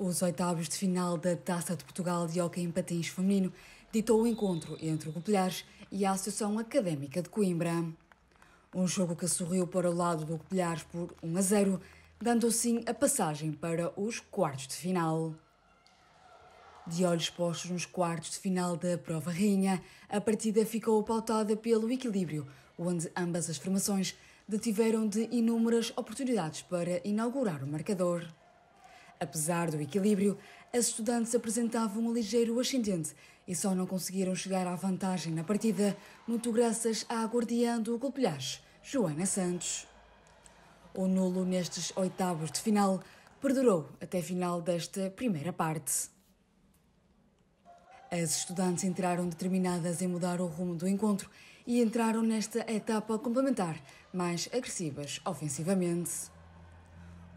Os oitavos de final da Taça de Portugal de Hockey em Patins Feminino ditou o encontro entre o Copilhares e a Associação Académica de Coimbra. Um jogo que sorriu para o lado do Copilhares por 1 a 0, dando assim a passagem para os quartos de final. De olhos postos nos quartos de final da prova rainha, a partida ficou pautada pelo equilíbrio, onde ambas as formações detiveram de inúmeras oportunidades para inaugurar o marcador. Apesar do equilíbrio, as estudantes apresentavam um ligeiro ascendente e só não conseguiram chegar à vantagem na partida, muito graças à guardiã do Golpilhas, Joana Santos. O nulo nestes oitavos de final perdurou até final desta primeira parte. As estudantes entraram determinadas em mudar o rumo do encontro e entraram nesta etapa complementar, mais agressivas ofensivamente.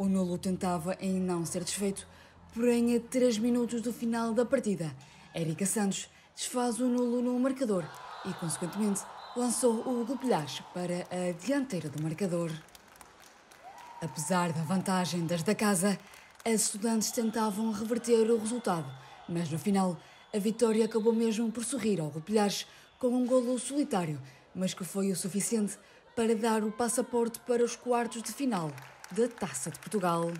O nulo tentava em não ser desfeito, porém a 3 minutos do final da partida, Érica Santos desfaz o nulo no marcador e, consequentemente, lançou o Gopilhas para a dianteira do marcador. Apesar da vantagem das da casa, as estudantes tentavam reverter o resultado, mas no final a vitória acabou mesmo por sorrir ao Gopilhas com um golo solitário, mas que foi o suficiente para dar o passaporte para os quartos de final da Taça de Portugal.